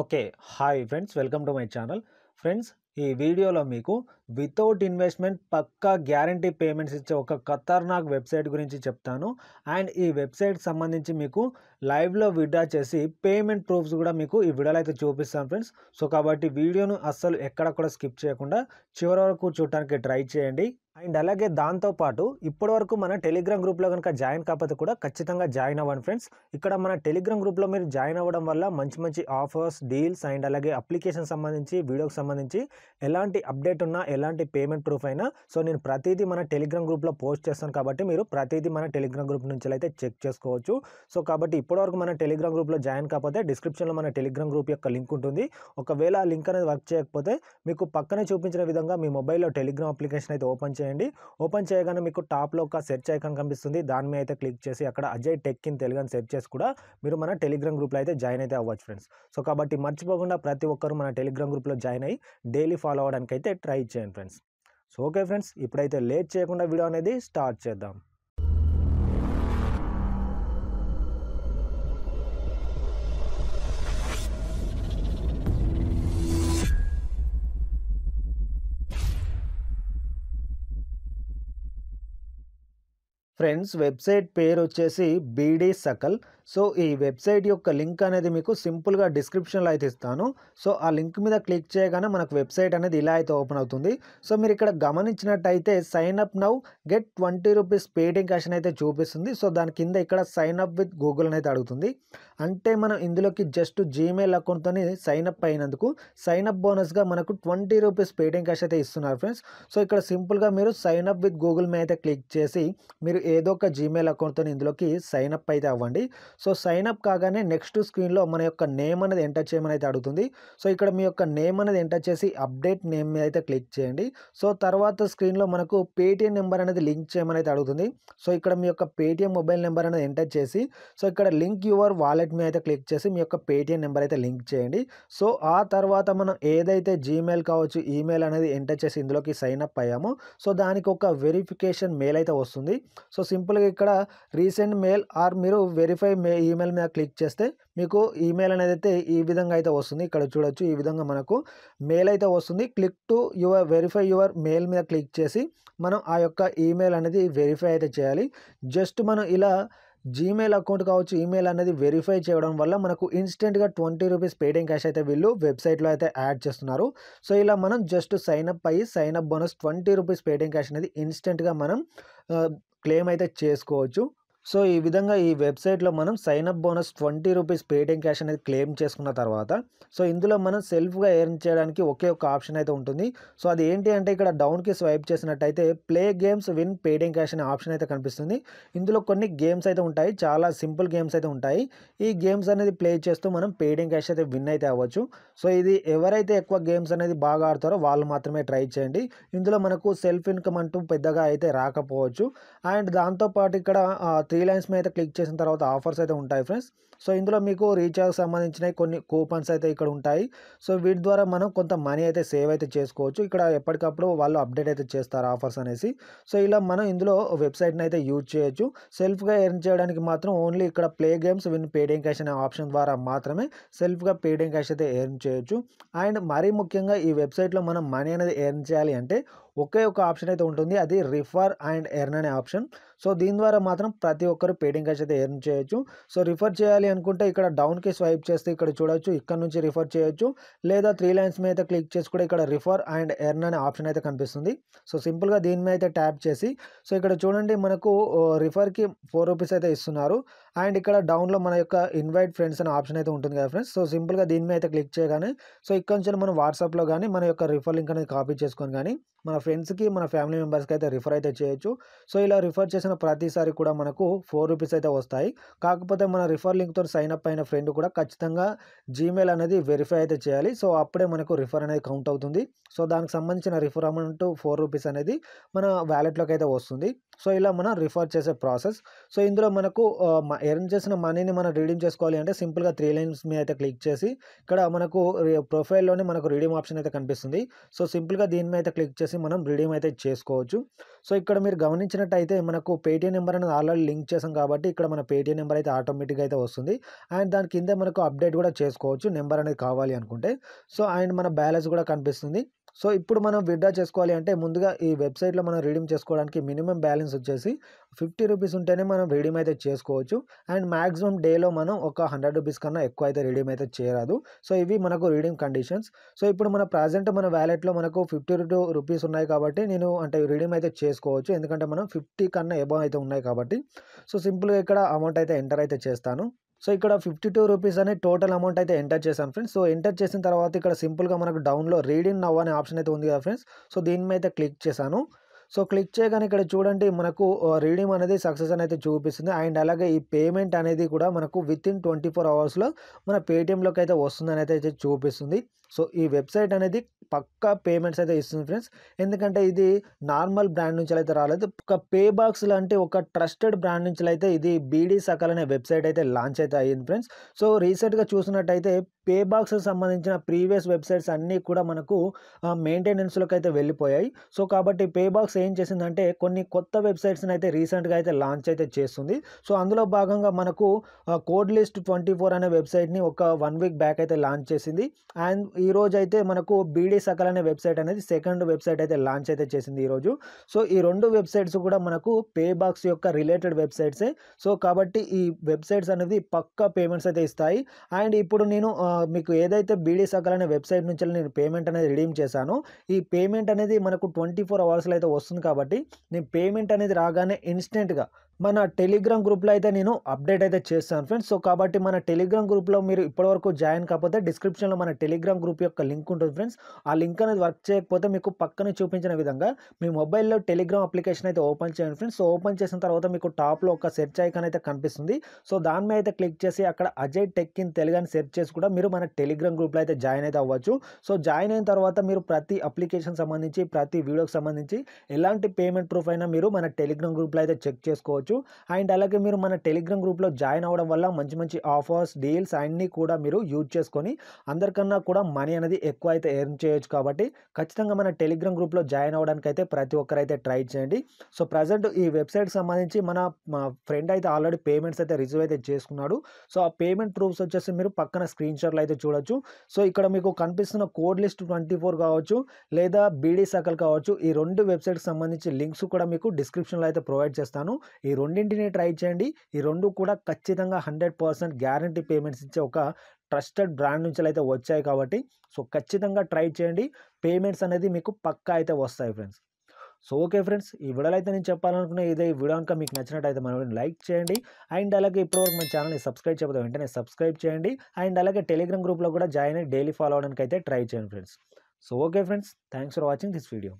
okay hi friends welcome to my channel friends ఈ వీడియోలో మీకు వితౌట్ ఇన్వెస్ట్మెంట్ పక్కా గ్యారంటీ పేమెంట్స్ ఇచ్చే ఒక ఖతర్నాక్ వెబ్సైట్ గురించి చెప్తాను అండ్ ఈ వెబ్సైట్ సంబంధించి మీకు లైవ్లో విడ్డా చేసి పేమెంట్ ప్రూఫ్స్ కూడా మీకు ఈ వీడియోలో అయితే చూపిస్తాను ఫ్రెండ్స్ సో కాబట్టి వీడియోను అస్సలు ఎక్కడ కూడా స్కిప్ చేయకుండా చివరి వరకు చూడటానికి ట్రై చేయండి అండ్ అలాగే దాంతోపాటు ఇప్పటివరకు మన టెలిగ్రామ్ గ్రూప్లో కనుక జాయిన్ కాకపోతే కూడా ఖచ్చితంగా జాయిన్ అవ్వండి ఫ్రెండ్స్ ఇక్కడ మన టెలిగ్రామ్ గ్రూప్లో మీరు జాయిన్ అవ్వడం వల్ల మంచి మంచి ఆఫర్స్ డీల్స్ అండ్ అలాగే అప్లికేషన్ సంబంధించి వీడియోకి సంబంధించి ఎలాంటి అప్డేట్ ఉన్నా ఎలాంటి పేమెంట్ ప్రూఫ్ అయినా సో నేను ప్రతిదీ మన టెలిగ్రామ్ గ్రూప్లో పోస్ట్ చేస్తాను కాబట్టి మీరు ప్రతిదీ మన టెలిగ్రామ్ గ్రూప్ నుంచి అయితే చెక్ చేసుకోవచ్చు సో కాబట్టి ఇప్పటివరకు మన టెలిగ్రామ్ గ్రూప్లో జాయిన్ కాకపోతే డిస్క్రిప్షన్లో మన టెలిగ్రామ్ గ్రూప్ యొక్క లింక్ ఉంటుంది ఒకవేళ ఆ లింక్ అనేది వర్క్ చేయకపోతే మీకు పక్కనే చూపించిన విధంగా మీ మొబైల్లో టెలిగ్రామ్ అప్లికేషన్ అయితే ఓపెన్ చేయండి చేయండి ఓపెన్ చేయగానే మీకు టాప్లో ఒక సెర్చ్ ఐకాన్ కనిపిస్తుంది దాని మీద అయితే క్లిక్ చేసి అక్కడ అజయ్ టెక్ ఇన్ తెలుగు అని సెర్చ్ చేసి కూడా మీరు మన టెలిగ్రామ్ గ్రూప్లో అయితే జాయిన్ అయితే అవ్వచ్చు ఫ్రెండ్స్ సో కాబట్టి మర్చిపోకుండా ప్రతి ఒక్కరు మన టెలిగ్రామ్ గ్రూప్లో జాయిన్ అయ్యి డైలీ ఫాలో అవడానికి అయితే ట్రై చేయండి ఫ్రెండ్స్ సో ఓకే ఫ్రెండ్స్ ఇప్పుడైతే లేట్ చేయకుండా వీడియో అనేది స్టార్ట్ చేద్దాం ఫ్రెండ్స్ వెబ్సైట్ పేరు వచ్చేసి బీడీ సకల్ సో ఈ వెబ్సైట్ యొక్క లింక్ అనేది మీకు సింపుల్గా డిస్క్రిప్షన్లో అయితే ఇస్తాను సో ఆ లింక్ మీద క్లిక్ చేయగానే మనకు వెబ్సైట్ అనేది ఇలా అయితే ఓపెన్ అవుతుంది సో మీరు ఇక్కడ గమనించినట్టయితే sign up now get twenty rupees Paytm cash అయితే చూపిస్తుంది సో దాని కింద ఇక్కడ సైన్ అప్ విత్ గూగుల్ అయితే అడుగుతుంది అంటే మనం ఇందులోకి జస్ట్ జీమెయిల్ అకౌంట్తోని సైన్ అప్ అయినందుకు సైన్ అప్ బోనస్గా మనకు ట్వంటీ రూపీస్ పేటిఎం క్యాష్ అయితే ఇస్తున్నారు ఫ్రెండ్స్ సో ఇక్కడ సింపుల్గా మీరు సైన్ అప్ విత్ గూగుల్ మే అయితే క్లిక్ చేసి మీరు ఏదో ఒక జీమెయిల్ అకౌంట్తో ఇందులోకి సైన్ అప్ అయితే అవ్వండి సో సైన్ అప్ కాగానే నెక్స్ట్ స్క్రీన్లో మన యొక్క నేమ్ అనేది ఎంటర్ చేయమని అయితే అడుగుతుంది సో ఇక్కడ మీ యొక్క నేమ్ అనేది ఎంటర్ చేసి అప్డేట్ నేమ్ మీద అయితే క్లిక్ చేయండి సో తర్వాత స్క్రీన్లో మనకు పేటిఎం నెంబర్ అనేది లింక్ చేయమని అయితే అడుగుతుంది సో ఇక్కడ మీ యొక్క పేటిఎం మొబైల్ నెంబర్ అనేది ఎంటర్ చేసి సో ఇక్కడ లింక్ యువర్ వాలెట్ వెబ్సైట్ అయితే క్లిక్ చేసి మీ యొక్క పేటిఎం నెంబర్ అయితే లింక్ చేయండి సో ఆ తర్వాత మనం ఏదైతే జీమెయిల్ కావచ్చు ఈమెయిల్ అనేది ఎంటర్ చేసి ఇందులోకి సైన్ అప్ అయ్యామో సో దానికి ఒక వెరిఫికేషన్ మెయిల్ అయితే వస్తుంది సో సింపుల్గా ఇక్కడ రీసెంట్ మెయిల్ ఆర్ మీరు వెరిఫై మే ఈమెయిల్ మీద క్లిక్ చేస్తే మీకు ఈమెయిల్ అనేది అయితే ఈ విధంగా అయితే వస్తుంది ఇక్కడ చూడొచ్చు ఈ విధంగా మనకు మెయిల్ అయితే వస్తుంది click to your verify your mail మీద క్లిక్ చేసి మనం ఆ యొక్క ఈమెయిల్ అనేది వెరిఫై అయితే చేయాలి జస్ట్ మనం ఇలా జీమెయిల్ అకౌంట్ కావచ్చు ఈమెయిల్ అనేది వెరిఫై చేయడం వల్ల మనకు ఇన్స్టెంట్గా ట్వంటీ రూపీస్ పేటిఎం క్యాష్ అయితే వీళ్ళు వెబ్సైట్లో అయితే యాడ్ చేస్తున్నారు సో ఇలా మనం జస్ట్ సైన్అప్ అయ్యి sign up bonus twenty rupees Paytm cash అనేది ఇన్స్టెంట్గా మనం క్లెయిమ్ uh, అయితే చేసుకోవచ్చు సో ఈ విధంగా ఈ వెబ్సైట్లో మనం sign up bonus twenty rupees Paytm cash అనేది క్లెయిమ్ చేసుకున్న తర్వాత సో ఇందులో మనం సెల్ఫ్గా ఎర్న్ చేయడానికి ఒకే ఒక ఆప్షన్ అయితే ఉంటుంది సో అది ఏంటి అంటే ఇక్కడ డౌన్కి స్వైప్ చేసినట్టయితే play games win Paytm cash అనే ఆప్షన్ అయితే కనిపిస్తుంది ఇందులో కొన్ని గేమ్స్ అయితే ఉంటాయి చాలా సింపుల్ గేమ్స్ అయితే ఉంటాయి ఈ గేమ్స్ అనేది ప్లే చేస్తూ మనం పేటిఎం క్యాష్ అయితే విన్ అయితే అవ్వచ్చు సో ఇది ఎవరైతే ఎక్కువ గేమ్స్ అనేది బాగా ఆడతారో వాళ్ళు మాత్రమే ట్రై చేయండి ఇందులో మనకు సెల్ఫ్ ఇన్కమ్ అంటూ పెద్దగా అయితే రాకపోవచ్చు అండ్ దాంతోపాటు ఇక్కడ త్రీ లైన్స్ మీద క్లిక్ చేసిన తర్వాత ఆఫర్స్ అయితే ఉంటాయి ఫ్రెండ్స్ సో ఇందులో మీకు రీఛార్జ్ సంబంధించిన కొన్ని కూపన్స్ అయితే ఇక్కడ ఉంటాయి సో వీటి ద్వారా మనం కొంత మనీ అయితే సేవ్ అయితే చేసుకోవచ్చు ఇక్కడ ఎప్పటికప్పుడు వాళ్ళు అప్డేట్ అయితే చేస్తారు ఆఫర్స్ అనేసి సో ఇలా మనం ఇందులో వెబ్సైట్ని అయితే యూజ్ చేయొచ్చు సెల్ఫ్గా ఎర్న్ చేయడానికి మాత్రం ఓన్లీ ఇక్కడ play games win Paytm cash అనే ఆప్షన్ ద్వారా మాత్రమే సెల్ఫ్గా పేడింగ్ క్యాష్ అయితే ఎర్న్ చేయొచ్చు అండ్ మరీ ముఖ్యంగా ఈ వెబ్సైట్లో మనం మనీ అనేది ఎర్న్ చేయాలి అంటే ఒకే ఒక ఆప్షన్ అయితే ఉంటుంది అది రిఫర్ అండ్ ఎర్న్ అనే ఆప్షన్ సో దీని ద్వారా మాత్రం ప్రతి ఒక్కరు పేడింగ్ క్యాష్ అయితే ఎర్న్ చేయొచ్చు సో రిఫర్ చేయాలి అనుకుంటే ఇక్కడ డౌన్కి స్వైప్ చేస్తే ఇక్కడ చూడొచ్చు ఇక్కడ నుంచి రిఫర్ చేయొచ్చు లేదా త్రీ లైన్స్ మీద క్లిక్ చేసి కూడా ఇక్కడ రిఫర్ అండ్ ఎర్న్ అనే ఆప్షన్ అయితే కనిపిస్తుంది సో సింపుల్గా దీని మీద అయితే ట్యాప్ చేసి సో ఇక్కడ చూడండి మనకు రిఫర్కి ఫోర్ రూపీస్ అయితే ఇస్తున్నారు అండ్ ఇక్కడ డౌన్లో మన యొక్క ఇన్వైట్ ఫ్రెండ్స్ అనే ఆప్షన్ అయితే ఉంటుంది కదా ఫ్రెండ్స్ సో సింపుల్గా దీని మీద అయితే క్లిక్ చేయగానే సో ఇక్కడ నుంచి మనం వాట్సాప్లో కానీ మన యొక్క రిఫర్ లింక్ అనేది కాపీ చేసుకొని కానీ మన ఫ్రెండ్స్కి మన ఫ్యామిలీ మెంబర్స్కి అయితే రిఫర్ అయితే చేయొచ్చు సో ఇలా రిఫర్ చేసిన ప్రతిసారి కూడా మనకు ఫోర్ రూపీస్ అయితే వస్తాయి కాకపోతే మన రిఫర్ లింక్తో సైన్ అప్ అయిన ఫ్రెండ్ కూడా ఖచ్చితంగా జీమెయిల్ అనేది వెరిఫై అయితే చేయాలి సో అప్పుడే మనకు రిఫర్ అనేది కౌంట్ అవుతుంది సో దానికి సంబంధించిన రిఫర్ అమౌంట్ ఫోర్ రూపీస్ అనేది మన వ్యాలెట్లోకి అయితే వస్తుంది సో ఇలా మనం రిఫర్ చేసే ప్రాసెస్ సో ఇందులో మనకు ఎర్న్ చేసిన మనీని మనం రీడీమ్ చేసుకోవాలి అంటే సింపుల్గా త్రీ లైన్స్ మీద అయితే క్లిక్ చేసి ఇక్కడ మనకు ప్రొఫైల్లోనే మనకు రీడీమ్ ఆప్షన్ అయితే కనిపిస్తుంది సో సింపుల్గా దీని మీద అయితే క్లిక్ చేసి మనం రిడీమ్ అయితే చేసుకోవచ్చు సో ఇక్కడ మీరు గమనించినట్టయితే మనకు పేటీఎం నెంబర్ అనేది ఆల్రెడీ లింక్ చేసాం కాబట్టి ఇక్కడ మన పేటీఎం నెంబర్ అయితే ఆటోమేటిక్గా అయితే వస్తుంది అండ్ దాని కింద మనకు అప్డేట్ కూడా చేసుకోవచ్చు నెంబర్ అనేది కావాలి అనుకుంటే సో అండ్ మన బ్యాలెన్స్ కూడా కనిపిస్తుంది సో ఇప్పుడు మనం విడ్డా చేసుకోవాలి అంటే ముందుగా ఈ వెబ్సైట్లో మనం రీడీమ్ చేసుకోవడానికి మినిమం బ్యాలెన్స్ వచ్చేసి ఫిఫ్టీ రూపీస్ ఉంటేనే మనం రీడీమ్ అయితే చేసుకోవచ్చు అండ్ మ్యాక్సిమం డేలో మనం ఒక హండ్రెడ్ రూపీస్ కన్నా ఎక్కువ అయితే రీడీమ్ అయితే చేయరాదు సో ఇవి మనకు రీడీమ్ కండిషన్స్ సో ఇప్పుడు మన ప్రజెంట్ మన వ్యాలెట్లో మనకు ఫిఫ్టీ టూ రూపీస్ ఉన్నాయి కాబట్టి నేను అంటే రీడీమ్ అయితే చేసుకోవచ్చు ఎందుకంటే మనం ఫిఫ్టీ కన్నా ఎబో అయితే ఉన్నాయి కాబట్టి సో సింపుల్గా ఇక్కడ అమౌంట్ అయితే ఎంటర్ అయితే చేస్తాను సో ఇక్కడ ఫిఫ్టీ టూ రూపీస్ అని టోటల్ అమౌంట్ అయితే ఎంటర్ చేశాను ఫ్రెండ్స్ సో ఎంటర్ చేసిన తర్వాత ఇక్కడ సింపుల్గా మనకు డౌన్లో రీడింగ్ ఇన్ నవ్ అనే ఆప్షన్ అయితే ఉంది కదా ఫ్రెండ్స్ సో దీని మీద క్లిక్ చేశాను సో క్లిక్ చేయగానే ఇక్కడ చూడండి మనకు రీడింగ్ అనేది సక్సెస్ అని అయితే చూపిస్తుంది అండ్ అలాగే ఈ పేమెంట్ అనేది కూడా మనకు విత్ ఇన్ ట్వంటీ ఫోర్ అవర్స్లో మన పేటిఎంలోకి అయితే వస్తుందని అయితే చూపిస్తుంది సో ఈ వెబ్సైట్ అనేది పక్కా పేమెంట్స్ అయితే ఇస్తుంది ఫ్రెండ్స్ ఎందుకంటే ఇది నార్మల్ బ్రాండ్ నుంచి అయితే రాలేదు ఒక పే బాక్స్ లాంటి ఒక ట్రస్టెడ్ బ్రాండ్ నుంచి అయితే ఇది బీడీ సకల్ అనే వెబ్సైట్ అయితే లాంచ్ అయితే అయ్యింది ఫ్రెండ్స్ సో రీసెంట్గా చూసినట్టయితే పే బాక్స్ సంబంధించిన ప్రీవియస్ వెబ్సైట్స్ అన్నీ కూడా మనకు మెయింటెనెన్స్లోకి అయితే వెళ్ళిపోయాయి సో కాబట్టి పే బాక్స్ ఏం చేసిందంటే కొన్ని కొత్త వెబ్సైట్స్ని అయితే రీసెంట్గా అయితే లాంచ్ అయితే చేస్తుంది సో అందులో భాగంగా మనకు కోడ్ లిస్ట్ ట్వంటీ ఫోర్ అనే వెబ్సైట్ని ఒక వన్ వీక్ బ్యాక్ అయితే లాంచ్ చేసింది అండ్ ఈరోజు అయితే మనకు బీడీ సకల్ అనే వెబ్సైట్ అనేది సెకండ్ వెబ్సైట్ అయితే లాంచ్ అయితే చేసింది ఈరోజు సో ఈ రెండు వెబ్సైట్స్ కూడా మనకు పే బాక్స్ యొక్క రిలేటెడ్ వెబ్సైట్సే సో కాబట్టి ఈ వెబ్సైట్స్ అనేది పక్క పేమెంట్స్ అయితే ఇస్తాయి అండ్ ఇప్పుడు నేను మీకు ఏదైతే బీడీ సకల్ అనే వెబ్సైట్ నుంచి నేను పేమెంట్ అనేది రిడీమ్ చేశాను ఈ పేమెంట్ అనేది మనకు ట్వంటీ ఫోర్ అవర్స్లో అయితే వస్తుంది కాబట్టి నేను పేమెంట్ అనేది రాగానే ఇన్స్టెంట్గా మన టెలిగ్రామ్ గ్రూప్లో అయితే నేను అప్డేట్ అయితే చేస్తాను ఫ్రెండ్స్ సో కాబట్టి మన టెలిగ్రామ్ గ్రూప్లో మీరు ఇప్పటివరకు జాయిన్ కాకపోతే డిస్క్రిప్షన్లో మన టెలిగ్రామ్ గ్రూప్ యొక్క లింక్ ఉంటుంది ఫ్రెండ్స్ ఆ లింక్ అనేది వర్క్ చేయకపోతే మీకు పక్కన చూపించిన విధంగా మీ మొబైల్లో టెలిగ్రామ్ అప్లికేషన్ అయితే ఓపెన్ చేయండి ఫ్రెండ్స్ సో ఓపెన్ చేసిన తర్వాత మీకు టాప్లో ఒక సెర్చ్ ఐకాన్ అయితే కనిపిస్తుంది సో దాని మీద అయితే క్లిక్ చేసి అక్కడ అజయ్ టెక్ ఇన్ తెలుగు అని సెర్చ్ చేసి కూడా మీరు మన టెలిగ్రామ్ గ్రూప్లో అయితే జాయిన్ అయితే అవ్వచ్చు సో జాయిన్ అయిన తర్వాత మీరు ప్రతి అప్లికేషన్ సంబంధించి ప్రతి వీడియోకి సంబంధించి ఎలాంటి పేమెంట్ ప్రూఫ్ అయినా మీరు మన టెలిగ్రామ్ గ్రూప్లో అయితే చెక్ చేసుకోవచ్చు చేసుకోవచ్చు అండ్ అలాగే మీరు మన టెలిగ్రామ్ గ్రూప్లో జాయిన్ అవ్వడం వల్ల మంచి మంచి ఆఫర్స్ డీల్స్ అన్నీ కూడా మీరు యూజ్ చేసుకొని అందరికన్నా కూడా మనీ అనేది ఎక్కువ అయితే ఎర్న్ చేయొచ్చు కాబట్టి ఖచ్చితంగా మన టెలిగ్రామ్ గ్రూప్లో జాయిన్ అవ్వడానికి అయితే ప్రతి ఒక్కరైతే ట్రై చేయండి సో ప్రజెంట్ ఈ వెబ్సైట్ సంబంధించి మన ఫ్రెండ్ అయితే ఆల్రెడీ పేమెంట్స్ అయితే రిజీవ్ అయితే చేసుకున్నాడు సో ఆ పేమెంట్ ప్రూఫ్స్ వచ్చేసి మీరు పక్కన స్క్రీన్ షాట్లు అయితే చూడొచ్చు సో ఇక్కడ మీకు కనిపిస్తున్న కోడ్ లిస్ట్ ట్వంటీ ఫోర్ కావచ్చు లేదా బీడీ సకల్ కావచ్చు ఈ రెండు వెబ్సైట్కి సంబంధించి లింక్స్ కూడా మీకు డిస్క్రిప్షన్లో అయితే ప్రొవైడ్ చేస్తాను ఈ రెండింటిని ట్రై చేయండి ఈ రెండు కూడా ఖచ్చితంగా హండ్రెడ్ పర్సెంట్ గ్యారంటీ పేమెంట్స్ ఇచ్చే ఒక ట్రస్టెడ్ బ్రాండ్ నుంచి అయితే వచ్చాయి కాబట్టి సో ఖచ్చితంగా ట్రై చేయండి పేమెంట్స్ అనేది మీకు పక్కా అయితే వస్తాయి ఫ్రెండ్స్ సో ఓకే ఫ్రెండ్స్ ఈ వీడియోలో అయితే నేను చెప్పాలనుకున్న ఇదే ఈ వీడియో కనుక మీకు నచ్చినట్టయితే మన లైక్ చేయండి అండ్ అలాగే ఇప్పటివరకు మన ఛానల్ని సబ్స్క్రైబ్ చేయకపోతే వెంటనే సబ్స్క్రైబ్ చేయండి అండ్ అలాగే టెలిగ్రామ్ గ్రూప్లో కూడా జాయిన్ అయ్యి డైలీ ఫాలో అవడానికి అయితే ట్రై చేయండి friends so okay friends thanks for watching this video